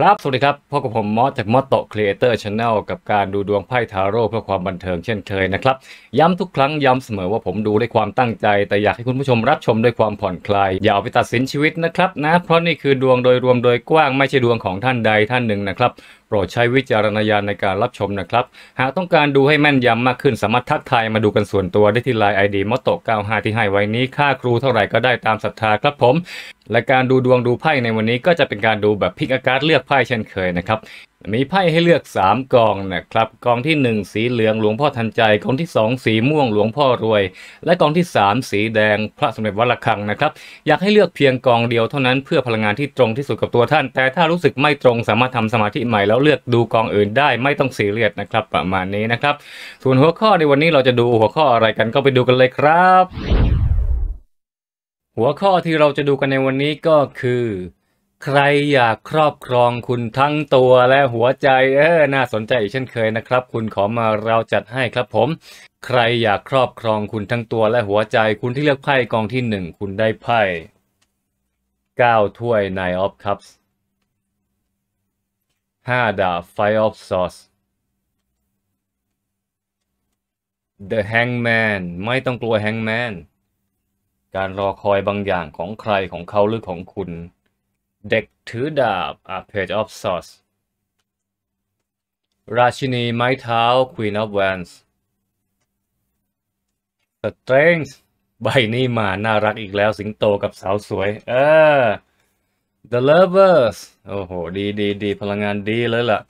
ครับ สวัสดีครับพบกับผมมอสจากมอสโตครีเอเตอร์ชาแนลกับการดูดวงไพ่ทาโร่เพื่อความบันเทิงเช่นเคยนะครับ ย้ำทุกครั้งย้ำเสมอว่าผมดูด้วยความตั้งใจ แต่อยากให้คุณผู้ชมรับชมด้วยความผ่อนคลายอย่าเอาไปตัดสินชีวิตนะครับนะเพราะนี่คือดวงโดยรวมโดยกว้างไม่ใช่ดวงของท่านใดท่านหนึ่งนะครับโปรดใช้วิจารณญาณในการรับชมนะครับ หากต้องการดูให้แม่นยำมากขึ้นสามารถทักทายมาดูกันส่วนตัว ได้ที่ Line ID มอตโต95ที่ให้ไว้นี้ค่าครูเท่าไหร่ก็ได้ตามศรัทธาครับผม และการดูดวงดูไพ่ในวันนี้ก็จะเป็นการดูแบบพิกอาการเลือกไพ่เช่นเคยนะครับมีไพ่ให้เลือก3กองนะครับกองที่ 1 สีเหลืองหลวงพ่อทันใจกองที่2สีม่วงหลวงพ่อรวย และกองที่3สีแดง พระสมเด็จวัดระฆังนะครับ อยากให้เลือกเพียงกองเดียวเท่านั้นเพื่อพลังงานที่ตรงที่สุดกับตัวท่าน แต่ถ้ารู้สึกไม่ตรงสามารถทำสมาธิใหม่แล้วเลือกดูกองอื่นได้ ไม่ต้องสีเลียดนะครับ ประมาณนี้นะครับ ส่วนหัวข้อในวันนี้เราจะดูหัวข้ออะไรกันก็ไปดูกันเลยครับ หัวข้อที่เราจะดูกันในวันนี้ก็คือใครอยากครอบครองคุณทั้งตัวและหัวใจเออน่าสนใจอีกเช่นเคยนะครับ คุณขอมาเราจัดให้ครับผม ใครอยากครอบครองคุณทั้งตัวและหัวใจ คุณที่เลือกไพ่กองที่หนึ่งคุณได้ไพ่เก้าถ้วยนออฟคัพห้าดาบไฟออฟซอส The Hangman ไม่ต้องกลัว Hangman การรอคอยบางอย่างของใครของเขาหรือของคุณเด็กถือดาบ A Page of Swords ราชินี ไม้เท้า Queen of Wands Strength ใบนี้มาน่ารักอีกแล้วสิงโตกับสาวสวย เออ The Lovers โอ้โหดีดีดี พลังงานดีเลยล่ะ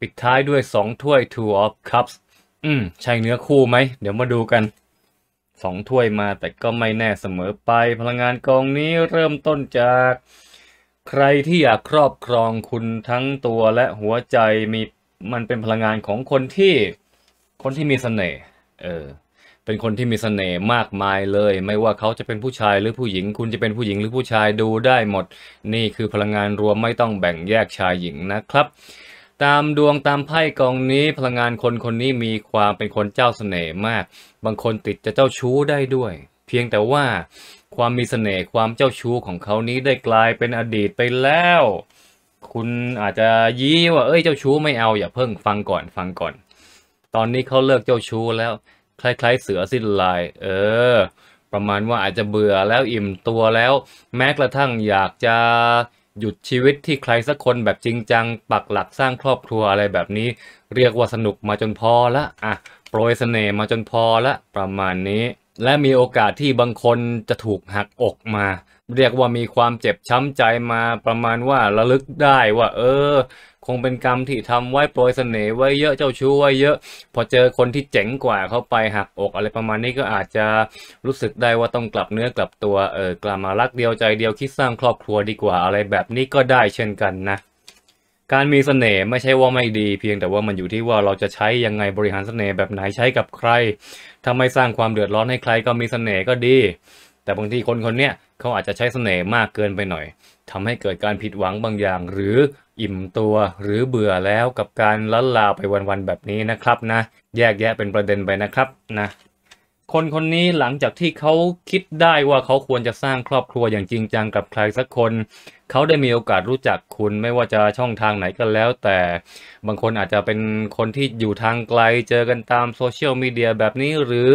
ปิดท้ายด้วยสองถ้วย Two of Cups อืมใช่เนื้อคู่ไหมเดี๋ยวมาดูกันสองถ้วยมาแต่ก็ไม่แน่เสมอไปพลังงานกองนี้เริ่มต้นจากใครที่อยากครอบครองคุณทั้งตัว และหัวใจมีมันเป็นพลังงานของคนที่คนที่มีสเสน่ห์เออ เป็นคนที่มีสเสน่ห์มากมายเลย ไม่ว่าเขาจะเป็นผู้ชายหรือผู้หญิง คุณจะเป็นผู้หญิงหรือผู้ชายดูได้หมด นี่คือพลังงานรวมไม่ต้องแบ่งแยกชายหญิงนะครับ ตามดวงตามไพ่กองนี้ พลังงานคนคนนี้มีความเป็นคนเจ้าสเสน่ห์มาก บางคนติดจะเจ้าชู้ได้ด้วย เพียงแต่ว่าความมีเสน่ห์ความเจ้าชู้ของเขานี้ได้กลายเป็นอดีตไปแล้ว คุณอาจจะยี้ ว่า เอ้ย เจ้าชู้ไม่เอา อย่าเพิ่งฟังก่อน ฟังก่อน ตอนนี้เขาเลิกเจ้าชู้แล้ว คล้ายๆเสือสิ้นลาย เออ ประมาณว่าอาจจะเบื่อแล้วอิ่มตัวแล้ว แม้กระทั่งอยากจะหยุดชีวิตที่ใครสักคนแบบจริงจังปักหลักสร้างครอบครัวอะไรแบบนี้ เรียกว่าสนุกมาจนพอละอ่ะ โปรยเสน่ห์มาจนพอละ ประมาณนี้และมีโอกาสที่บางคนจะถูกหักอกมา เรียกว่ามีความเจ็บช้ำใจมาประมาณว่าระลึกได้ว่า เออ คงเป็นกรรมที่ทำไว้ โปรยเสน่ห์ไว้เยอะเจ้าชู้ไว้เยอะ พอเจอคนที่เจ๋งกว่าเข้าไปหักอก อะไรประมาณนี้ก็อาจจะรู้สึกได้ว่าต้องกลับเนื้อกลับตัวเออกลับมารักเดียวใจเดียว คิดสร้างครอบครัวดีกว่า อะไรแบบนี้ก็ได้เช่นกันนะการมีสเสน่ห์ไม่ใช่ว่าไม่ดีเพียงแต่ว่ามันอยู่ที่ว่าเราจะใช้ยังไงบริหารสเสน่ห์แบบไหนใช้กับใครถ้าไม่สร้างความเดือดร้อนให้ใครก็มีสเสน่ห์ก็ดี แต่บางทีคนคนเนี้ยเขาอาจจะใช้สเสน่ห์มากเกินไปหน่อย ทำให้เกิดการผิดหวังบางอย่าง หรืออิ่มตัวหรือเบื่อแล้วกับการล้นลาไปวันๆ แบบนี้นะครับนะ แยกแยะเป็นประเด็นไปนะครับนะ คนคนนี้หลังจากที่เขาคิดได้ว่าเขาควรจะสร้างครอบครัวอย่างจริงจัง กับใครสักคนเขาได้มีโอกาสรู้จักคุณไม่ว่าจะช่องทางไหนก็แล้ว แต่บางคนอาจจะเป็นคนที่อยู่ทางไกลเจอกันตามโซเชียลมีเดียแบบนี้ หรือ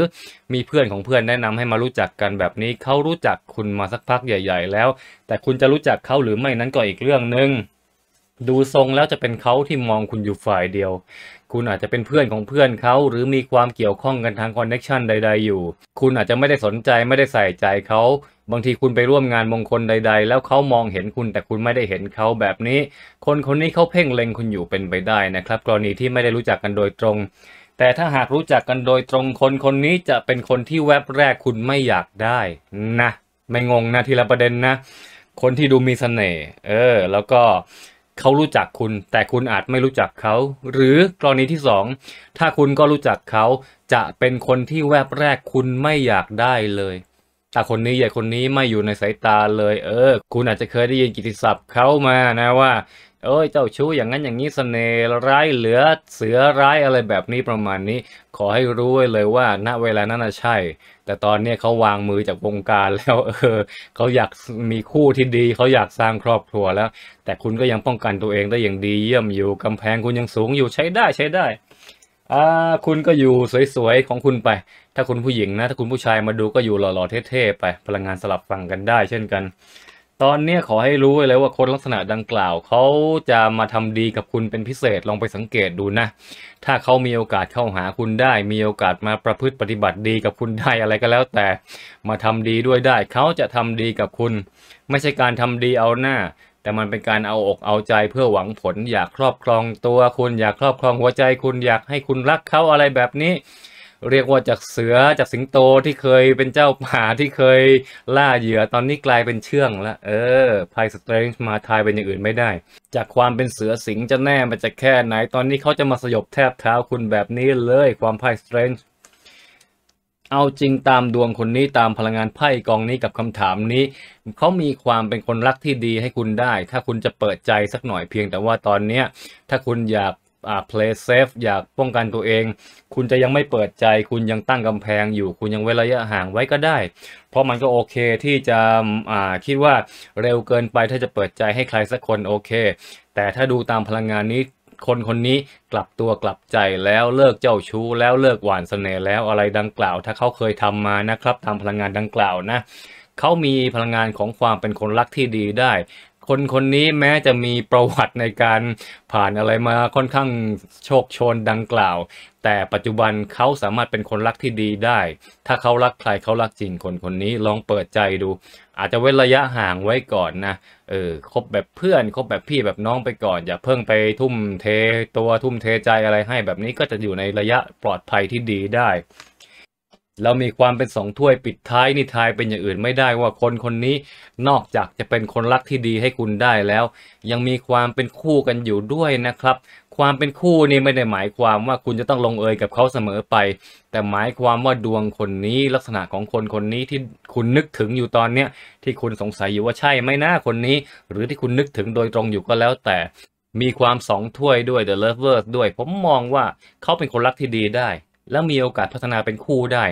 มีเพื่อนของเพื่อนแนะนำให้มารู้จักกันแบบนี้ เขารู้จักคุณมาสักพักใหญ่ ๆ แล้ว แต่คุณจะรู้จักเขาหรือไม่นั้นก็อีกเรื่องหนึ่งดูทรงแล้วจะเป็นเขาที่มองคุณอยู่ฝ่ายเดียวคุณอาจจะเป็นเพื่อนของเพื่อนเขาหรือมีความเกี่ยวข้องกันทางคอนเน็ชันใดๆ อยู่ คุณอาจจะไม่ได้สนใจไม่ได้ใส่ใจเขา บางทีคุณไปร่วมงานมงคลใด ๆ แล้วเขามองเห็นคุณแต่คุณไม่ได้เห็นเขาแบบนี้ คนคนนี้เขาเพ่งเล็งคุณอยู่เป็นไปได้นะครับ กรณีที่ไม่ได้รู้จักกันโดยตรง แต่ถ้าหากรู้จักกันโดยตรงคนคนนี้จะเป็นคนที่แวบแรกคุณไม่อยากได้ นะไม่งงนะทีละประเด็นนะ คนที่ดูมีสเสน่ห์เออ แล้วก็เขารู้จักคุณแต่คุณอาจไม่รู้จักเขาหรือกรณีที่2ถ้าคุณก็รู้จักเขาจะเป็นคนที่แวบแรกคุณไม่อยากได้เลยแต่คนนี้ใหญ่คนนี้ไม่อยู่ในสายตาเลย เออคุณอาจจะเคยได้ยินกิติศัพท์เขามานะว่าเอ้ยเจ้าชู้อย่างนั้นอย่างนี้สเสน่ห์ร้ายเหลือเสือร้ายอะไรแบบนี้ประมาณนี้ ขอให้รู้ไว้เลยว่า ณเวลานั้นใช่ แต่ตอนนี้เขาวางมือจากวงการแล้วเออเขาอยากมีคู่ที่ดีเขาอยากสร้างครอบครัวแล้ว แต่คุณก็ยังป้องกันตัวเองได้อย่างดีเยี่ยมอยู่กำแพงคุณยังสูงอยู่ใช้ได้ใช้ได้อ่าคุณก็อยู่สวยๆของคุณไป ถ้าคุณผู้หญิงนะ ถ้าคุณผู้ชายมาดูก็อยู่หล่อๆเท่ๆไป พลังงานสลับฝั่งกันได้ เช่นกันตอนเนี้ขอให้รู้ไว้เลยว่าคนลักษณะดังกล่าวเขาจะมาทำดีกับคุณเป็นพิเศษลองไปสังเกตดูนะ ถ้าเขามีโอกาสเข้าหาคุณได้ มีโอกาสมาประพฤติปฏิบัติดีกับคุณได้อะไรก็แล้ว แต่มาทำดีด้วยได้เขาจะทำดีกับคุณ ไม่ใช่การทำดีเอาหน้า แต่มันเป็นการเอาอกเอาใจเพื่อหวังผล อยากครอบครองตัวคุณอยากครอบครองหัวใจคุณอยากให้คุณรักเขาอะไรแบบนี้เรียกว่าจากเสือจากสิงโตที่เคยเป็นเจ้าป่าที่เคยล่าเหยื่อตอนนี้กลายเป็นเชื่องละเออไพ่สเตรนจ์มาทายเป็นอย่างอื่นไม่ได้จากความเป็นเสือสิงจะแน่มันจะแค่ไหนตอนนี้เขาจะมาสยบแทบเท้าคุณแบบนี้เลยความไพ่สเตรนจ์เอาจริงตามดวงคนนี้ตามพลังงานไพ่กองนี้กับคำถามนี้เขามีความเป็นคนรักที่ดีให้คุณได้ ถ้าคุณจะเปิดใจสักหน่อยเพียง แต่ว่าตอนนี้ถ้าคุณอยากอ่า play safe อยากป้องกันตัวเอง คุณจะยังไม่เปิดใจคุณยังตั้งกำแพงอยู่คุณยังเว้นระยะห่างไว้ก็ได้ เพราะมันก็โอเคที่จะอ่าคิดว่าเร็วเกินไป ถ้าจะเปิดใจให้ใครสักคนโอเค แต่ถ้าดูตามพลังงานนี้คนคนนี้กลับตัวกลับใจแล้วเลิกเจ้าชู้ แล้วเลิกหวานเสน่ห์แล้วอะไรดังกล่าว ถ้าเขาเคยทำมานะครับตามพลังงานดังกล่าวนะเขามีพลังงานของความเป็นคนรักที่ดีได้คนคนนี้แม้จะมีประวัติในการผ่านอะไรมาค่อนข้างโชคชนดังกล่าว แต่ปัจจุบันเขาสามารถเป็นคนรักที่ดีได้ ถ้าเขารักใครเขารักจริงคนคนนี้ลองเปิดใจดู อาจจะเว้นระยะห่างไว้ก่อนนะเออคบแบบเพื่อนคบแบบพี่แบบน้องไปก่อน อย่าเพิ่งไปทุ่มเทตัวทุ่มเทใจอะไรให้ แบบนี้ก็จะอยู่ในระยะปลอดภัยที่ดีได้เรามีความเป็นสองถ้วยปิดท้ายนี่ทายเป็นอย่างอื่นไม่ได้ว่าคนคนนี้นอกจากจะเป็นคนรักที่ดีให้คุณได้แล้ว ยังมีความเป็นคู่กันอยู่ด้วยนะครับ ความเป็นคู่นี่ไม่ได้หมายความว่าคุณจะต้องลงเอยกับเขาเสมอไป แต่หมายความว่าดวงคนนี้ลักษณะของคนคนนี้ที่คุณนึกถึงอยู่ตอนเนี้ยที่คุณสงสัยอยู่ว่าใช่ไหมนะคนนี้ หรือที่คุณนึกถึงโดยตรงอยู่ก็แล้ว แต่มีความสองถ้วยด้วย The Lovers ด้วยผมมองว่าเขาเป็นคนรักที่ดีได้และมีโอกาสพัฒนาเป็นคู่ได้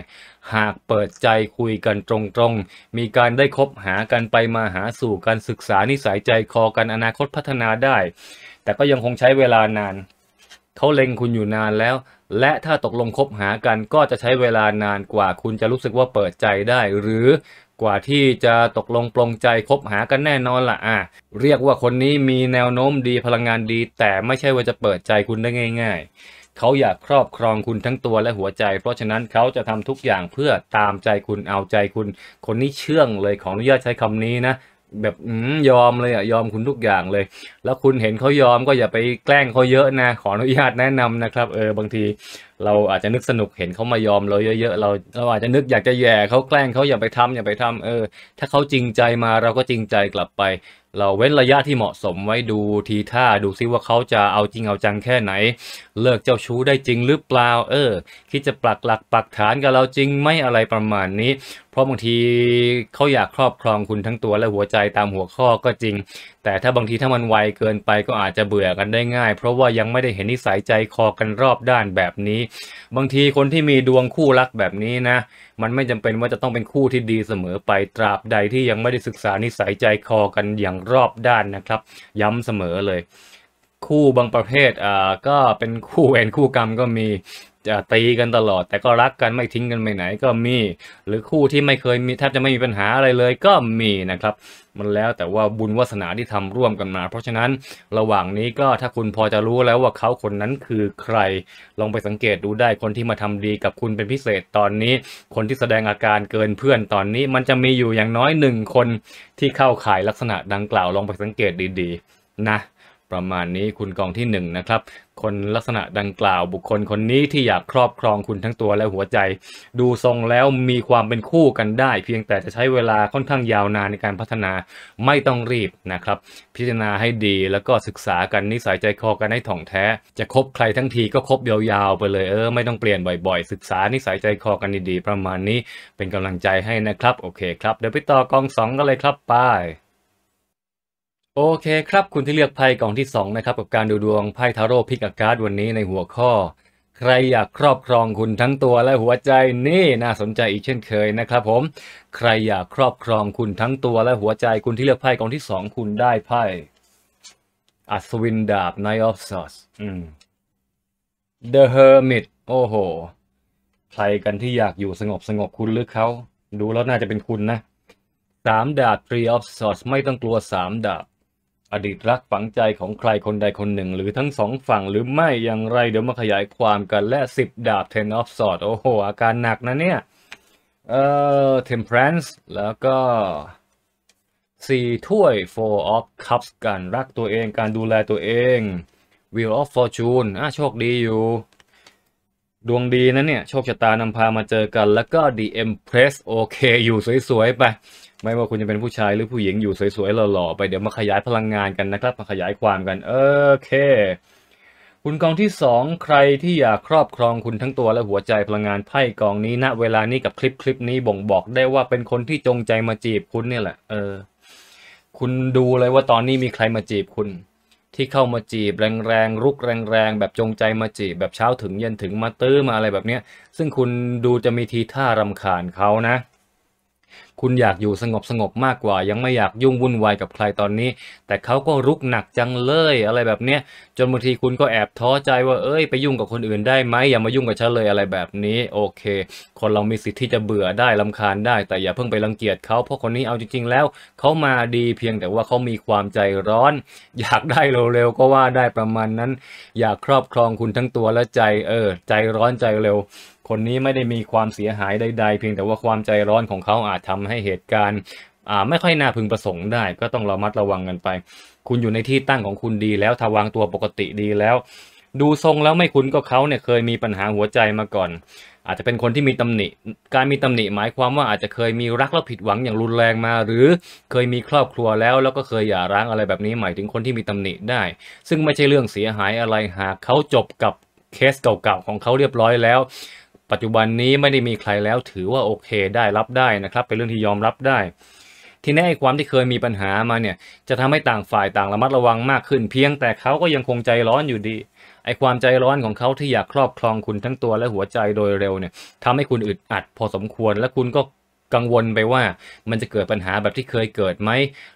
หากเปิดใจคุยกันตรงๆ มีการได้คบหากันไปมาหาสู่การศึกษานิสัยใจคอกันอนาคตพัฒนาได้ แต่ก็ยังคงใช้เวลานานเขาเล็งคุณอยู่นานแล้ว และถ้าตกลงคบหากันก็จะใช้เวลานานกว่าคุณจะรู้สึกว่าเปิดใจได้ หรือกว่าที่จะตกลงปลงใจคบหากันแน่นอนละอ่ะเรียกว่าคนนี้มีแนวโน้มดีพลังงานดี แต่ไม่ใช่ว่าจะเปิดใจคุณได้ง่าย ๆเขาอยากครอบครองคุณทั้งตัวและหัวใจ เพราะฉะนั้นเขาจะทำทุกอย่างเพื่อตามใจคุณเอาใจคุณ คนนี้เชื่องเลยขออนุญาตใช้คำนี้นะ แบบยอมเลยอ่ะยอมคุณทุกอย่างเลย แล้วคุณเห็นเขายอมก็อย่าไปแกล้งเขาเยอะนะ ขออนุญาตแนะนำนะครับเออบางทีเราอาจจะนึกสนุกเห็นเขามายอมเราเยอะ ๆ เราเราอาจจะนึกอยากจะแย่เขาแกล้งเขาอย่าไปทำ อย่าไปทำ เออ ถ้าเขาจริงใจมาเราก็จริงใจกลับไป เราเว้นระยะที่เหมาะสมไว้ดูทีท่าดูซิว่าเขาจะเอาจริงเอาจังแค่ไหน เลิกเจ้าชู้ได้จริงหรือเปล่า เออคิดจะปลักหลักปักฐาน กับเราจริงไม่อะไรประมาณนี้ เพราะบางทีเขาอยากครอบครองคุณทั้งตัวและหัวใจตามหัวข้อก็จริงแต่ถ้าบางทีถ้ามันไวเกินไปก็อาจจะเบื่อกันได้ง่าย เพราะว่ายังไม่ได้เห็นนิสัยใจคอกันรอบด้านแบบนี้ บางทีคนที่มีดวงคู่รักแบบนี้นะ มันไม่จำเป็นว่าจะต้องเป็นคู่ที่ดีเสมอไปตราบใดที่ยังไม่ได้ศึกษานิสัยใจคอกันอย่างรอบด้านนะครับ ย้ำเสมอเลย คู่บางประเภทอ่าก็เป็นคู่เวรคู่กรรมก็มีจะตีกันตลอดแต่ก็รักกันไม่ทิ้งกันไปไหนก็มี หรือคู่ที่ไม่เคยมีแทบจะไม่มีปัญหาอะไรเลย ก็มีนะครับ มันแล้วแต่ว่าบุญวาสนาที่ทำร่วมกันมาเพราะฉะนั้นระหว่างนี้ก็ถ้าคุณพอจะรู้แล้วว่าเขาคนนั้นคือใครลองไปสังเกตดูได้คนที่มาทำดีกับคุณเป็นพิเศษตอนนี้ คนที่แสดงอาการเกินเพื่อนตอนนี้ มันจะมีอยู่อย่างน้อยหนึ่งคนที่เข้าข่ายลักษณะดังกล่าวลองไปสังเกตดีๆนะประมาณนี้คุณกองที่1นนะครับคนลักษณะดังกล่าว บุคคลคนนี้ที่อยากครอบครองคุณทั้งตัวและหัวใจ ดูทรงแล้วมีความเป็นคู่กันได้เพียงแต่จะใช้เวลาค่อนข้างยาวนานในการพัฒนาไม่ต้องรีบนะครับ พิจารณาให้ดีแล้วก็ศึกษากันนิสัยใจคอกันให้ถ่องแท้ จะคบใครทั้งทีก็คบยาวๆไปเลยเออไม่ต้องเปลี่ยนบ่อยๆ ศึกษานิสัยใจคอกันดีๆประมาณนี้เป็นกำลังใจให้นะครับ โอเค ครับเดี๋ยวไปต่อกอง 2 กันเลยครับไปโอเคครับคุณที่เลือกไพ่กล่องที่2นะครับ กับการดูดวงไพ่ทาโร่พิกอากาศวันนี้ในหัวข้อ ใครอยากครอบครองคุณทั้งตัวและหัวใจนี่น่าสนใจอีกเช่นเคยนะครับผม ใครอยากครอบครองคุณทั้งตัว และหัวใจ คุณที่เลือกไพ่กล่องที่ 2 คุณได้ไพ่อัศวินดาบไนออฟซอสอืม The Hermit โอ้โหใครกันที่อยากอยู่สงบสงบคุณหรือเขาดูแล้วน่าจะเป็นคุณนะสามดาบ Three of Swords ไม่ต้องกลัวสามดาบอดีตรักฝังใจของใครคนใดคนหนึ่ง หรือทั้งสองฝั่งหรือไม่อย่างไร เดี๋ยวมาขยายความกันและสิบดาบเทนออฟสอดโอ้โห อาการหนักนะเนี่ย เอ่อเทมเพรสแล้วก็สี่ถ้วย 4 o f cups การรักตัวเองการดูแลตัวเอง wheel of fortune อ่ะโชคดีอยู่ดวงดีนะเนี่ยโชคชะตา นำพามาเจอกัน แล้วก็ The Empress โอเค อยู่สวย ๆ ไป ไม่ว่าคุณจะเป็นผู้ชาย หรือผู้หญิงอยู่สวย ๆหล่อๆ ไปเดี๋ยวมาขยายพลังงานกันนะครับ มาขยายความกัน โอเค คุณกองที่ 2 ใครที่อยากครอบครองคุณทั้งตัวและหัวใจพลังงานไพ่กองนี้ณนะเวลานี้กับคลิปคลิปนี้บ่งบอกได้ว่าเป็นคนที่จงใจมาจีบคุณเนี่ยแหละเออ คุณดูเลยว่าตอนนี้มีใครมาจีบคุณที่เข้ามาจีบแรงๆรุกแรงๆ แบบจงใจมาจีบแบบเช้าถึงเย็นถึงมาตื้อมาอะไรแบบเนี้ย ซึ่งคุณดูจะมีทีท่ารำคาญเขานะคุณอยากอยู่สงบสงบมากกว่า ยังไม่อยากยุ่งวุ่นวายกับใครตอนนี้ แต่เขาก็รุกหนักจังเลยอะไรแบบเนี้ยจนบางทีคุณก็แอบท้อใจ ว่าเอ้ยไปยุ่งกับคนอื่นได้ไหมอย่ามายุ่งกับฉันเลยอะไรแบบนี้ โอเค คนเรามีสิทธิ์ที่จะเบื่อได้ลำคาญได้แต่อย่าเพิ่งไปรังเกียจเขาเพราะคนนี้เอาจริงๆแล้วเขามาดีเพียงแต่ว่าเขามีความใจร้อน อยากได้เร็วๆก็ว่าได้ประมาณนั้น อยากครอบครองคุณทั้งตัวและใจเออใจร้อนใจเร็วคนนี้ไม่ได้มีความเสียหายใด ๆ เพียงแต่ว่าความใจร้อนของเขาอาจทำให้เหตุการณ์ไม่ค่อยน่าพึงประสงค์ได้ก็ต้องระมัดระวังกันไป คุณอยู่ในที่ตั้งของคุณดีแล้วทาวางตัวปกติดีแล้ว ดูทรงแล้วไม่คุ้นก็เขาเนี่ยเคยมีปัญหาหัวใจมาก่อน อาจจะเป็นคนที่มีตำหนิ การมีตำหนิ หมายความว่าอาจจะเคยมีรักแล้วผิดหวังอย่างรุนแรงมา หรือเคยมีครอบครัวแล้ว แล้วก็เคยหย่าร้างอะไรแบบนี้ หมายถึงคนที่มีตำหนิได้ ซึ่งไม่ใช่เรื่องเสียหายอะไรหากเขาจบกับเคสเก่าๆของเขาเรียบร้อยแล้วปัจจุบันนี้ไม่ได้มีใครแล้วถือว่าโอเคได้รับได้นะครับ เป็นเรื่องที่ยอมรับได้ ทีนี้ความที่เคยมีปัญหามาเนี่ย จะทำให้ต่างฝ่ายต่างระมัดระวังมากขึ้น เพียงแต่เขาก็ยังคงใจร้อนอยู่ดี ไอความใจร้อนของเขาที่อยากครอบครองคุณทั้งตัวและหัวใจโดยเร็วเนี่ยทำให้คุณอึดอัดพอสมควรและคุณก็กังวลไปว่ามันจะเกิดปัญหาแบบที่เคยเกิดไหม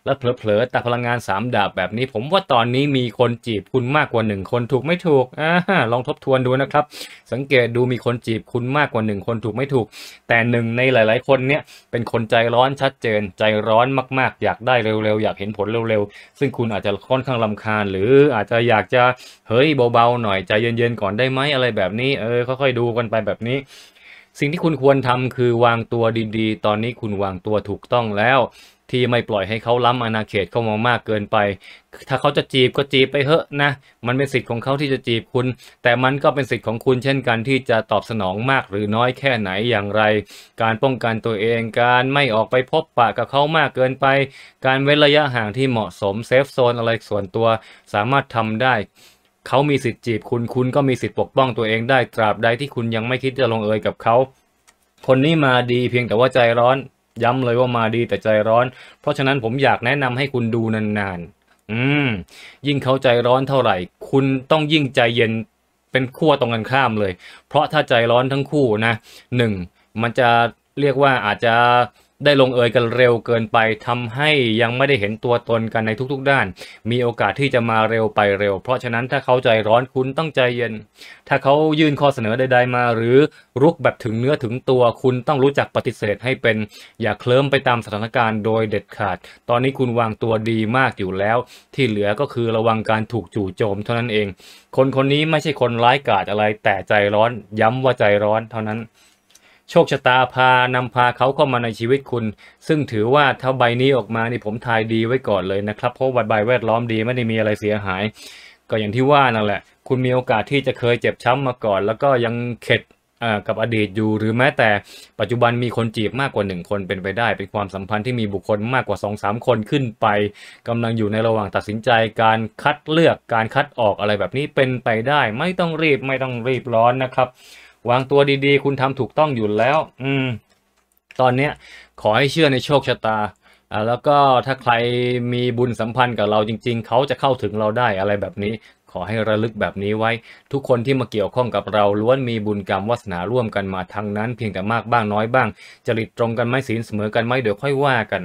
และเผลอๆแต่พลังงาน3ดาบแบบนี้ ผมว่าตอนนี้มีคนจีบคุณมากกว่า1คนถูกไม่ถูกอ่าลองทบทวนดูนะครับ สังเกตดูมีคนจีบคุณมากกว่า1คนถูกไม่ถูก แต่หนึ่งในหลายๆคนเนี่ย เป็นคนใจร้อนชัดเจนใจร้อนมากๆ อยากได้เร็วๆ อยากเห็นผลเร็วๆซึ่งคุณอาจจะค่อนข้างลำคาญ หรืออาจจะอยากจะเฮ้ยเบาๆหน่อยใจเย็นๆก่อนได้ไหมอะไรแบบนี้เออค่อยๆดูกันไปแบบนี้สิ่งที่คุณควรทำคือวางตัวดีๆ ตอนนี้คุณวางตัวถูกต้องแล้ว ที่ไม่ปล่อยให้เขาล้ำอนาเขตเข้ามามากเกินไป ถ้าเขาจะจีบก็จีบไปเถอะนะ มันเป็นสิทธิ์ของเขาที่จะจีบคุณ แต่มันก็เป็นสิทธิ์ของคุณ เช่นกันที่จะตอบสนองมากหรือน้อยแค่ไหนอย่างไร การป้องกันตัวเอง การไม่ออกไปพบปะกับเขามากเกินไป การเว้นระยะห่างที่เหมาะสมเซฟโซนอะไรส่วนตัวสามารถทำได้เขามีสิทธิ์จีบคุณ คุณก็ มีสิทธิ์ปกป้องตัวเองได้ตราบใดที่คุณยังไม่คิดจะลงเอยกับเขา คนนี้มาดีเพียงแต่ว่าใจร้อน ย้ำเลยว่ามาดีแต่ใจร้อน เพราะฉะนั้นผมอยากแนะนำให้คุณดูนานๆ อืม ยิ่งเขาใจร้อนเท่าไหร่ คุณต้องยิ่งใจเย็นเป็นขั้วตรงกันข้ามเลย เพราะถ้าใจร้อนทั้งคู่นะหนึ่ง มันจะเรียกว่าอาจจะได้ลงเอยกันเร็วเกินไปทำให้ยังไม่ได้เห็นตัวตนกันในทุกๆด้าน มีโอกาสที่จะมาเร็วไปเร็ว เพราะฉะนั้นถ้าเขาใจร้อนคุณต้องใจเย็น ถ้าเขายื่นข้อเสนอใดๆมาหรือรุกแบบถึงเนื้อถึงตัวคุณต้องรู้จักปฏิเสธให้เป็น อย่าเคลิ้มไปตามสถานการณ์โดยเด็ดขาด ตอนนี้คุณวางตัวดีมากอยู่แล้ว ที่เหลือก็คือระวังการถูกจู่โจม เท่านั้นเอง คนคนนี้ไม่ใช่คนร้ายกาจอะไรแต่ใจร้อนย้ำว่าใจร้อนเท่านั้นโชคชะตาพานำพาเขาเข้ามาในชีวิตคุณ ซึ่งถือว่าถ้าใบนี้ออกมานี่ผมทายดีไว้ก่อนเลยนะครับ เพราะวัดใบแวดล้อมดีไม่ได้มีอะไรเสียหาย ก็อย่างที่ว่านั่นแหละคุณมีโอกาสที่จะเคยเจ็บช้ำมาก่อน แล้วก็ยังเข็ดกับอดีตอยู่ หรือแม้แต่ปัจจุบันมีคนจีบมากกว่า 1 คนเป็นไปได้ เป็นความสัมพันธ์ที่มีบุคคลมากกว่า2-3คนขึ้นไปกำลังอยู่ในระหว่างตัดสินใจการคัดเลือกการคัดออกอะไรแบบนี้เป็นไปได้ ไม่ต้องรีบไม่ต้องรีบร้อนนะครับวางตัวดีๆ คุณทำถูกต้องอยู่แล้ว อืม ตอนเนี้ย ขอให้เชื่อในโชคชะตาอ่าแล้วก็ถ้าใครมีบุญสัมพันธ์กับเราจริง ๆ เขาจะเข้าถึงเราได้ อะไรแบบนี้ ขอให้ระลึกแบบนี้ไว้ ทุกคนที่มาเกี่ยวข้องกับเราล้วนมีบุญกรรมวาสนาร่วมกันมาทั้งนั้นเพียงแต่มากบ้างน้อยบ้าง จริตตรงกันไหมศีลเสมอกันไหมเดี๋ยวค่อยว่ากัน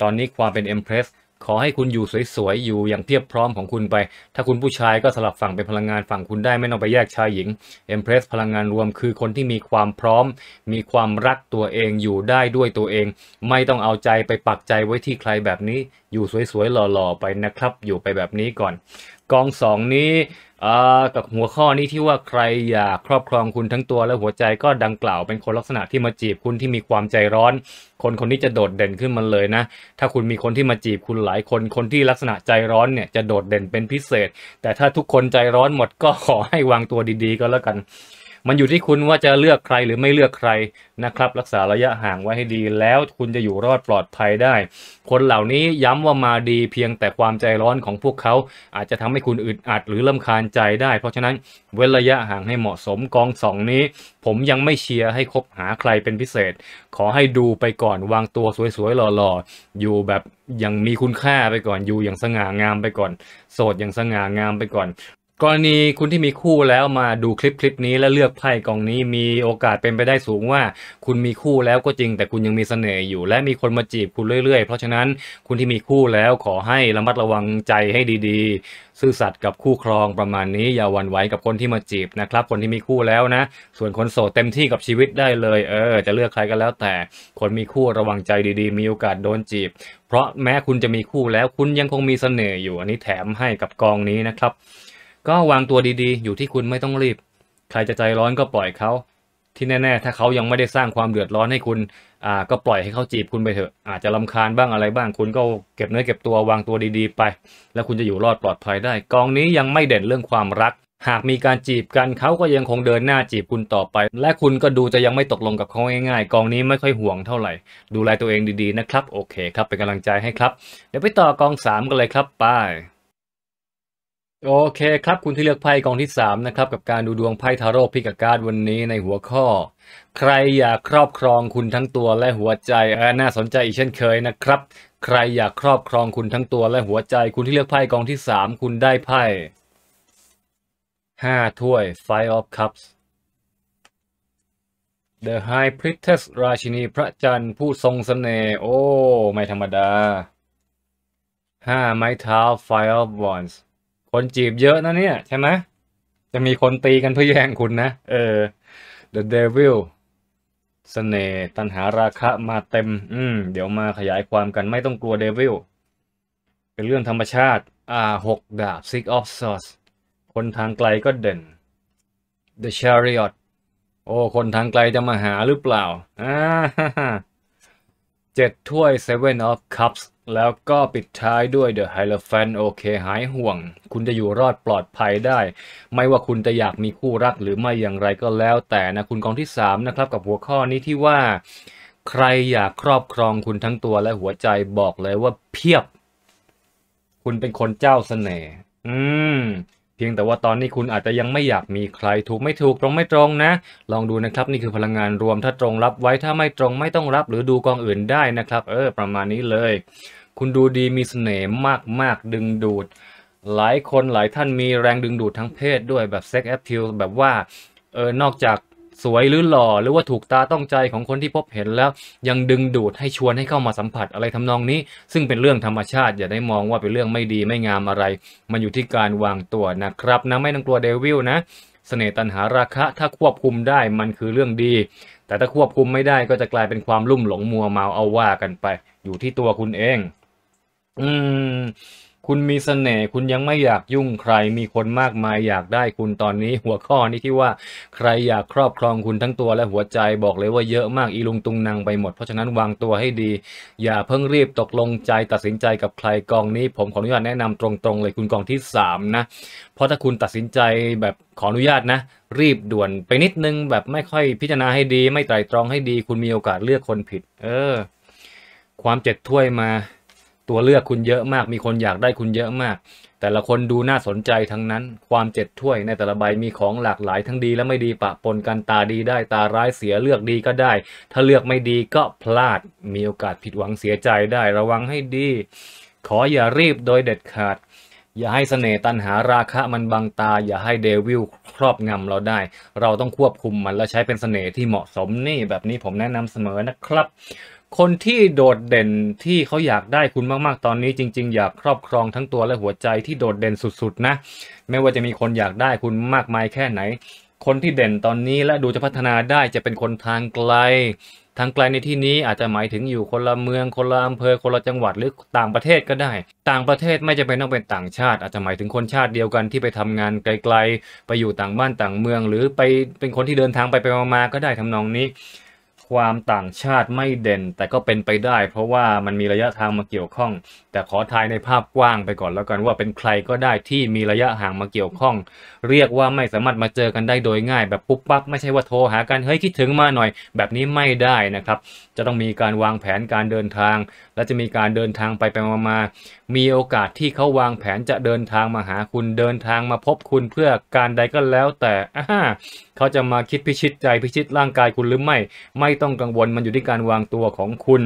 ตอนนี้ความเป็นเอ็มเพรสขอให้คุณอยู่สวยๆ อยู่อย่างเพียบพร้อมของคุณไป ถ้าคุณผู้ชายก็สลับฝั่งเป็นพลังงานฝั่งคุณได้ไม่ต้องไปแยกชายหญิงเอ็มเพรสพลังงานรวมคือคนที่มีความพร้อม มีความรักตัวเองอยู่ได้ด้วยตัวเอง ไม่ต้องเอาใจไปปักใจไว้ที่ใครแบบนี้ อยู่สวยๆหล่อๆไปนะครับ อยู่ไปแบบนี้ก่อน กองสองนี้กับหัวข้อนี้ที่ว่าใครอยากครอบครองคุณทั้งตัวและหัวใจก็ดังกล่าวเป็นคนลักษณะที่มาจีบ คุณที่มีความใจร้อน คนคนนี้จะโดดเด่นขึ้นมาเลยนะ ถ้าคุณมีคนที่มาจีบคุณหลายคน คนที่ลักษณะใจร้อนเนี่ยจะโดดเด่นเป็นพิเศษ แต่ถ้าทุกคนใจร้อนหมดก็ขอให้วางตัวดี ๆ ก็แล้วกันมันอยู่ที่คุณว่าจะเลือกใครหรือไม่เลือกใครนะครับ รักษาระยะห่างไว้ให้ดีแล้วคุณจะอยู่รอดปลอดภัยได้ คนเหล่านี้ย้ำว่ามาดีเพียงแต่ความใจร้อนของพวกเขาอาจจะทำให้คุณอึดอัด หรือลาคาญใจได้ เพราะฉะนั้นเว้นระยะห่างให้เหมาะสมกองสองนี้ ผมยังไม่เชียร์ให้คบหาใครเป็นพิเศษ ขอให้ดูไปก่อนวางตัวสวยๆหล่อๆ อยู่แบบยังมีคุณค่าไปก่อนอยู่อย่างสง่างามไปก่อน โสดอย่างสง่างามไปก่อนกรณีคุณที่มีคู่แล้วมาดูคลิปคลิปนี้และเลือกไพ่กองนี้มีโอกาสเป็นไปได้สูงว่า คุณมีคู่แล้วก็จริง แต่คุณยังมีเสน่ห์อยู่ และมีคนมาจีบ คุณเรื่อยๆ เพราะฉะนั้นคุณที่มีคู่แล้วขอให้ระมัดระวังใจให้ดี ๆซื่อสัตย์กับคู่ครองประมาณนี้ อย่าหวั่นไหวกับคนที่มาจีบนะครับ คนที่มีคู่แล้วนะ ส่วนคนโสดเต็มที่กับชีวิตได้เลย เออ จะเลือกใครก็แล้ว แต่คนมีคู่ระวังใจดี ๆ มีโอกาสโดนจีบ เพราะแม้คุณจะมีคู่แล้วคุณยังคงมีเสน่ห์อยู่อันนี้แถมให้กับกองนี้นะครับก็วางตัวดีๆ อยู่ที่คุณไม่ต้องรีบ ใครจะใจร้อนก็ปล่อยเขา ที่แน่ ๆ ถ้าเขายังไม่ได้สร้างความเดือดร้อนให้คุณ อ่า ก็ปล่อยให้เขาจีบคุณไปเถอะ อาจจะลำคาญบ้างอะไรบ้าง คุณก็เก็บเนื้อเก็บตัววางตัวดีๆ ไป แล้วคุณจะอยู่รอดปลอดภัยได้ กองนี้ยังไม่เด่นเรื่องความรัก หากมีการจีบกันเขาก็ยังคงเดินหน้าจีบคุณต่อไป และคุณก็ดูจะยังไม่ตกลงกับเขาง่ายๆ กองนี้ไม่ค่อยห่วงเท่าไหร่ ดูแลตัวเองดีๆ นะครับ โอเคครับ เป็นกำลังใจให้ครับ เดี๋ยวไปต่อกอง3กันเลยครับไปโอเคครับคุณที่เลือกไพ่กองที่3นะครับกับการดูดวงไพ่ทาโร่พิกาการ์ดวันนี้ในหัวข้อ ใครอยากครอบครองคุณทั้งตัวและหัวใจน่าสนใจอีกเช่นเคยนะครับ ใครอยากครอบครองคุณทั้งตัวและหัวใจ คุณที่เลือกไพ่กองที่3คุณได้ไพ่ 5ถ้วย Five of Cups The High Priestess ราชินีพระจันทร์ผู้ทรงสเสน่ห์โอ้ ไม่ธรรมดา5ไม้เท้า Five of Wands คนจีบเยอะนะเนี่ยใช่ไหมจะมีคนตีกันเพื่อแย่งคุณนะ เออ The Devil สเสน่ห์ตันหาราคะมาเต็มอืมเดี๋ยวมาขยายความกันไม่ต้องกลัวเดวิลเป็นเรื่องธรรมชาติ อ่าหกดาบ Six of Swords คนทางไกลก็เด่น The Chariot โอ้คนทางไกลจะมาหาหรือเปล่า อ่าเจ็ดถ้วย Seven of Cups แล้วก็ปิดท้ายด้วย The Hierophant โอเคหายห่วง คุณจะอยู่รอดปลอดภัยได้ ไม่ว่าคุณจะอยากมีคู่รักหรือไม่อย่างไรก็แล้ว แต่นะคุณกองที่3นะครับ กับหัวข้อนี้ที่ว่า ใครอยากครอบครองคุณทั้งตัวและหัวใจบอกเลยว่าเพียบ คุณเป็นคนเจ้าสเสน่ห์อืมเพียงแต่ว่าตอนนี้คุณอาจจะยังไม่อยากมีใครถูกไม่ถูกตรงไม่ตรงนะ ลองดูนะครับนี่คือพลังงานรวมถ้าตรงรับไว้ถ้าไม่ตรงไม่ต้องรับหรือดูกองอื่นได้นะครับ เออประมาณนี้เลย คุณดูดีมีเสน่ห์มากมากดึงดูด หลายคนหลายท่านมีแรงดึงดูดทั้งเพศด้วยแบบเซ็กแอปทิลแบบว่าเออนอกจากสวยหรือหล่อหรือว่าถูกตาต้องใจของคนที่พบเห็นแล้วยังดึงดูดให้ชวนให้เข้ามาสัมผัสอะไรทำนองนี้ ซึ่งเป็นเรื่องธรรมชาติ อย่าได้มองว่าเป็นเรื่องไม่ดีไม่งามอะไร มันอยู่ที่การวางตัวนะครับนะไม่ต้องกลัวเดวิลนะสเสน่ห์ตันหาราคะถ้าควบคุมได้มันคือเรื่องดี แต่ถ้าควบคุมไม่ได้ก็จะกลายเป็นความลุ่มหลงมัวเมาเอาว่ากันไป อยู่ที่ตัวคุณเอง อืมคุณมีสเสน่ห์ คุณยังไม่อยากยุ่งใคร มีคนมากมายอยากได้คุณตอนนี้ หัวข้อนี้ที่ว่าใครอยากครอบครองคุณทั้งตัวและหัวใจบอกเลยว่าเยอะมากอีลุงตุงนางไปหมด เพราะฉะนั้นวางตัวให้ดี อย่าเพิ่งรีบตกลงใจตัดสินใจกับใครกองนี้ ผมขออนุญาตแนะนำตรงๆ เลยคุณกองที่3นะเพราะถ้าคุณตัดสินใจแบบขออนุญาตนะ รีบด่วนไปนิดนึงแบบไม่ค่อยพิจารณาให้ดี ไม่ไตรตรองให้ดี คุณมีโอกาสเลือกคนผิด เออ ความเจ็ดถ้วยมาตัวเลือกคุณเยอะมากมีคนอยากได้คุณเยอะมาก แต่ละคนดูน่าสนใจทั้งนั้น ความเจ็ดถ้วยในแต่ละใบมีของหลากหลายทั้งดีและไม่ดี ปะปนกันตาดีได้ตาร้ายเสียเลือกดีก็ได้ ถ้าเลือกไม่ดีก็พลาด มีโอกาสผิดหวังเสียใจได้ระวังให้ดี ขออย่ารีบโดยเด็ดขาด อย่าให้เสน่ห์ตันหาราคะมันบังตา อย่าให้เดวิลครอบงำเราได้ เราต้องควบคุมมันและใช้เป็นเสน่ห์ที่เหมาะสมนี่แบบนี้ผมแนะนำเสมอนะครับคนที่โดดเด่นที่เขาอยากได้คุณมาก ๆ ตอนนี้จริง ๆ อยากครอบครองทั้งตัวและหัวใจที่โดดเด่นสุดๆนะไม่ว่าจะมีคนอยากได้คุณมากมายแค่ไหน คนที่เด่นตอนนี้และดูจะพัฒนาได้จะเป็นคนทางไกล ทางไกลในที่นี้อาจจะหมายถึงอยู่คนละเมืองคนละอำเภอคนละจังหวัดหรือต่างประเทศก็ได้ ต่างประเทศไม่จำเป็นต้องเป็นต่างชาติ อาจจะหมายถึงคนชาติเดียวกันที่ไปทำงานไกลๆ ไปอยู่ต่างบ้านต่างเมือง หรือไปเป็นคนที่เดินทางไปไปมาๆก็ได้ทำนองนี้ความต่างชาติไม่เด่นแต่ก็เป็นไปได้ เพราะว่ามันมีระยะทางมาเกี่ยวข้อง แต่ขอทายในภาพกว้างไปก่อนแล้วกันว่าเป็นใครก็ได้ที่มีระยะห่างมาเกี่ยวข้อง เรียกว่าไม่สามารถมาเจอกันได้โดยง่ายแบบปุ๊บปั๊บไม่ใช่ว่าโทรหากันเฮ้ยคิดถึงมาหน่อย แบบนี้ไม่ได้นะครับ จะต้องมีการวางแผนการเดินทาง และจะมีการเดินทางไปไปมามามีโอกาสที่เขาวางแผนจะเดินทางมาหาคุณเดินทางมาพบคุณเพื่อการใดก็แล้วแต่เขาจะมาคิดพิชิตใจพิชิตร่างกายคุณหรือไม่ ไม่ต้องกังวลมันอยู่ที่การวางตัวของคุณ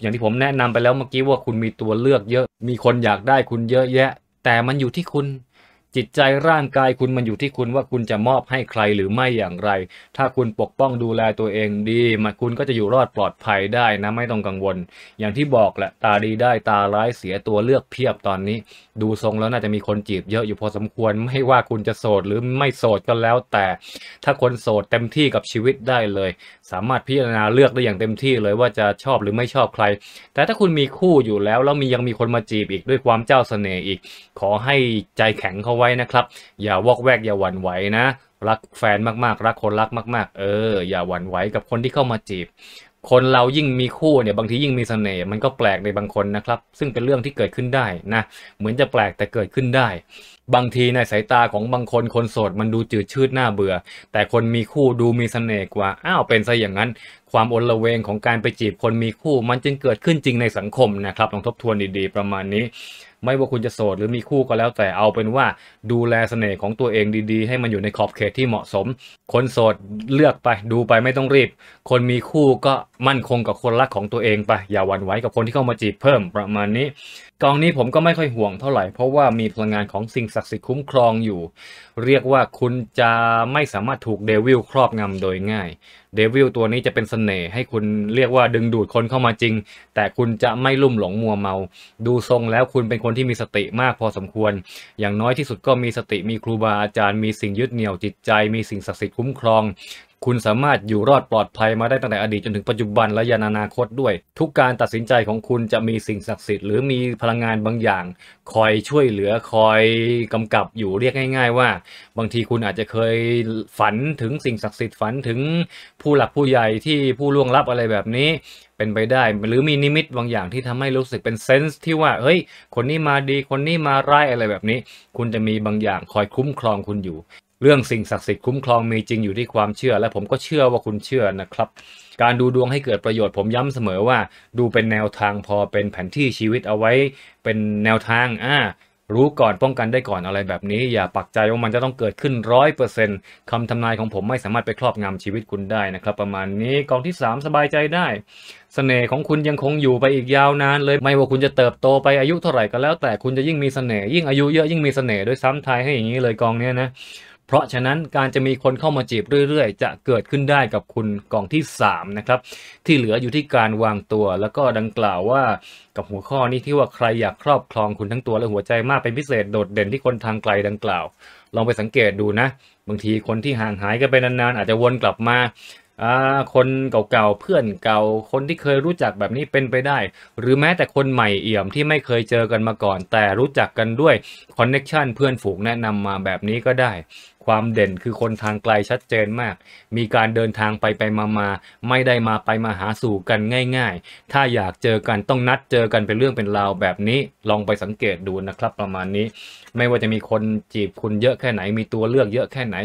อย่างที่ผมแนะนำไปแล้วเมื่อกี้ว่าคุณมีตัวเลือกเยอะ มีคนอยากได้คุณเยอะแยะ แต่มันอยู่ที่คุณ จิตใจร่างกายคุณมันอยู่ที่คุณว่าคุณจะมอบให้ใครหรือไม่อย่างไร ถ้าคุณปกป้องดูแลตัวเองดีมันคุณก็จะอยู่รอดปลอดภัยได้นะไม่ต้องกังวล อย่างที่บอกแหละตาดีได้ตาร้ายเสียตัวเลือกเพียบตอนนี้ดูทรงแล้วน่าจะมีคนจีบเยอะอยู่พอสมควรไม่ว่าคุณจะโสดหรือไม่โสดก็แล้ว แต่ถ้าคนโสดเต็มที่กับชีวิตได้เลย สามารถพิจารณาเลือกได้อย่างเต็มที่เลยว่าจะชอบหรือไม่ชอบใคร แต่ถ้าคุณมีคู่อยู่แล้ว แล้วมียังมีคนมาจีบอีกด้วยความเจ้าเสน่ห์อีก ขอให้ใจแข็งเข้าไว้นะครับ อย่าวอกแวกอย่าหวั่นไหวนะรักแฟนมากๆรักคนรักมากๆ เออ อย่าหวั่นไหวกับคนที่เข้ามาจีบคนเรายิ่งมีคู่เนี่ยบางทียิ่งมีเสน่ห์มันก็แปลกในบางคนนะครับ ซึ่งเป็นเรื่องที่เกิดขึ้นได้นะเหมือนจะแปลกแต่เกิดขึ้นได้ บางทีในสายตาของบางคนคนโสดมันดูจืดชืดหน้าเบื่อ แต่คนมีคู่ดูมีเสน่ห์กว่าอ้าวเป็นซะอย่างนั้น ความอนละเวงของการไปจีบคนมีคู่มันจึงเกิดขึ้นจริงในสังคมนะครับลองทบทวนดีๆประมาณนี้ไม่ว่าคุณจะโสดหรือมีคู่ก็แล้วแต่เอาเป็นว่าดูแลเสน่ห์ของตัวเองดี ๆ ให้มันอยู่ในขอบเขตที่เหมาะสม คนโสดเลือกไปดูไปไม่ต้องรีบ คนมีคู่ก็มั่นคงกับคนรักของตัวเองไป อย่าหวั่นไหวกับคนที่เข้ามาจีบเพิ่มประมาณนี้กองนี้ผมก็ไม่ค่อยห่วงเท่าไหร่เพราะว่ามีพลังงานของสิ่งศักดิ์สิทธิ์คุ้มครองอยู่ เรียกว่าคุณจะไม่สามารถถูกเดวิล ครอบงำโดยง่ายเดวิลตัวนี้จะเป็นสเสน่ห์ให้คุณเรียกว่าดึงดูดคนเข้ามาจริง แต่คุณจะไม่ลุ่มหลงมัวเมา ดูทรงแล้วคุณเป็นคนที่มีสติมากพอสมควร อย่างน้อยที่สุดก็มีสติมีครูบาอาจารย์ มีสิ่งยึดเหนี่ยวจิตใจมีสิ่งศักดิ์สิทธิ์คุ้มครองคุณสามารถอยู่รอดปลอดภัย มาได้ตั้งแต่อดีตจนถึงปัจจุบันและยานอนาคตด้วย ทุกการตัดสินใจของคุณจะมีสิ่งศักดิ์สิทธิ์หรือมีพลังงานบางอย่าง คอยช่วยเหลือคอยกำกับอยู่เรียกง่ายๆว่า บางทีคุณอาจจะเคยฝันถึงสิ่งศักดิ์สิทธิ์ฝันถึงผู้หลักผู้ใหญ่ที่ผู้ล่วงลับอะไรแบบนี้ เป็นไปได้หรือมีนิมิตบางอย่างที่ทำให้รู้สึกเป็นเซนส์ที่ว่าเฮ้ย คนนี้มาดีคนนี้มาร้ายอะไรแบบนี้ คุณจะมีบางอย่างคอยคุ้มครองคุณอยู่เรื่องสิ่งศักดิ์สิทธิ์คุ้มครองมีจริงอยู่ที่ความเชื่อ และผมก็เชื่อว่าคุณเชื่อนะครับ การดูดวงให้เกิดประโยชน์ผมย้ำเสมอว่า ดูเป็นแนวทางพอเป็นแผนที่ชีวิตเอาไว้เป็นแนวทาง อ่า รู้ก่อนป้องกันได้ก่อนอะไรแบบนี้ อย่าปักใจว่ามันจะต้องเกิดขึ้นร้อยเปอร์เซ็นต์คำทำนายของผมไม่สามารถไปครอบงำชีวิตคุณได้นะครับ ประมาณนี้กองที่3สบายใจได้สเสน่ห์ของคุณยังคงอยู่ไปอีกยาวนานเลยไม่ว่าคุณจะเติบโตไปอายุเท่าไหร่ก็แล้ว แต่คุณจะยิ่งมีสเสน่ห์ยิ่งอายุเยอะยิ่งมีสเสน่ห์ด้วยซ้ำทายให้อย่างนี้เลยกองเนี้ยนะเพราะฉะนั้นการจะมีคนเข้ามาจีบเรื่อยๆ จะเกิดขึ้นได้กับคุณกล่องที่3นะครับ ที่เหลืออยู่ที่การวางตัว แล้วก็ดังกล่าวว่ากับหัวข้อนี้ที่ว่าใครอยากครอบครองคุณทั้งตัวและหัวใจมากเป็นพิเศษโดดเด่นที่คนทางไกลดังกล่าวลองไปสังเกตดูนะ บางทีคนที่ห่างหายกันไปนานๆ อาจจะวนกลับมาคนเก่าๆเพื่อนเก่าคนที่เคยรู้จักแบบนี้เป็นไปได้ หรือแม้แต่คนใหม่เอี่ยมที่ไม่เคยเจอกันมาก่อน แต่รู้จักกันด้วยคอนเน็ชันเพื่อนฝูงแนะนำมาแบบนี้ก็ได้ความเด่นคือคนทางไกลชัดเจนมาก มีการเดินทางไปไปมามาไม่ได้มาไปมาหาสู่กันง่าย ๆ ถ้าอยากเจอกันต้องนัดเจอกันเป็นเรื่องเป็นราวแบบนี้ ลองไปสังเกตดูนะครับประมาณนี้ ไม่ว่าจะมีคนจีบคุณเยอะแค่ไหน มีตัวเลือกเยอะแค่ไหน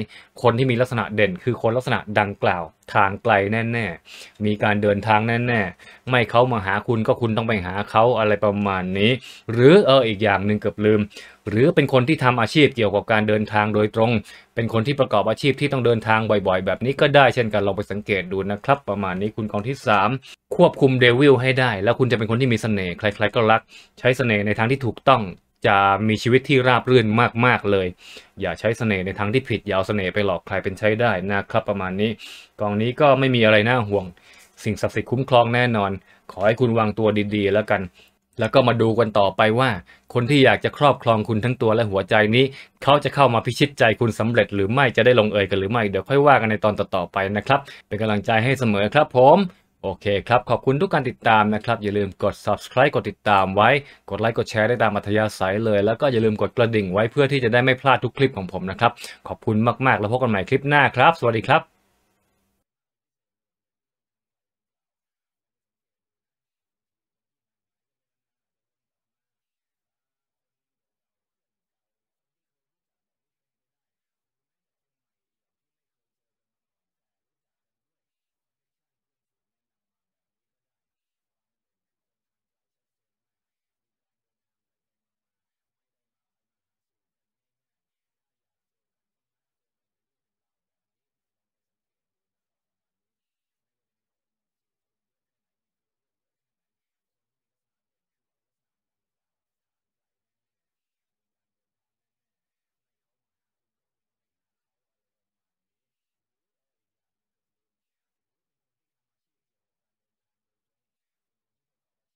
คนที่มีลักษณะเด่น คือคนลักษณะดังกล่าวทางไกลแน่ ๆมีการเดินทางแน่ๆไม่เขามาหาคุณก็คุณต้องไปหาเขาอะไรประมาณนี้ หรือเอออีกอย่างหนึ่งเกือบลืมหรือเป็นคนที่ทำอาชีพเกี่ยวกับการเดินทางโดยตรง เป็นคนที่ประกอบอาชีพที่ต้องเดินทางบ่อยๆ แบบนี้ก็ได้เช่นกันลองไปสังเกตดูนะครับ ประมาณนี้คุณกองที่3ควบคุมเดวิลให้ได้ แล้วคุณจะเป็นคนที่มีสเสน่ห์ใครๆก็รักใช้สเสน่ห์ในทางที่ถูกต้องจะมีชีวิตที่ราบรื่นมากๆเลย อย่าใช้เสน่ห์ในทางที่ผิด อย่าเอาเสน่ห์ไปหลอกใครเป็นใช้ได้นะครับ ประมาณนี้กองนี้ก็ไม่มีอะไรน่าห่วง สิ่งศักดิ์สิทธิ์คุ้มครองแน่นอน ขอให้คุณวางตัวดีๆแล้วกันแล้วก็มาดูกันต่อไปว่า คนที่อยากจะครอบครองคุณทั้งตัวและหัวใจนี้ เขาจะเข้ามาพิชิตใจคุณสำเร็จหรือไม่จะได้ลงเอยกันหรือไม่เดี๋ยวค่อยว่ากันในตอนต่อๆไปนะครับ เป็นกำลังใจให้เสมอครับผม โอเคครับ ขอบคุณทุกการติดตามนะครับ อย่าลืมกด subscribe กดติดตามไว้กดไลค์กดแชร์ได้ตามอัธยาศัยเลย แล้วก็อย่าลืมกดกระดิ่งไว้เพื่อที่จะได้ไม่พลาดทุกคลิปของผมนะครับขอบคุณมากๆ แล้วพบกันใหม่คลิปหน้าครับสวัสดีครับ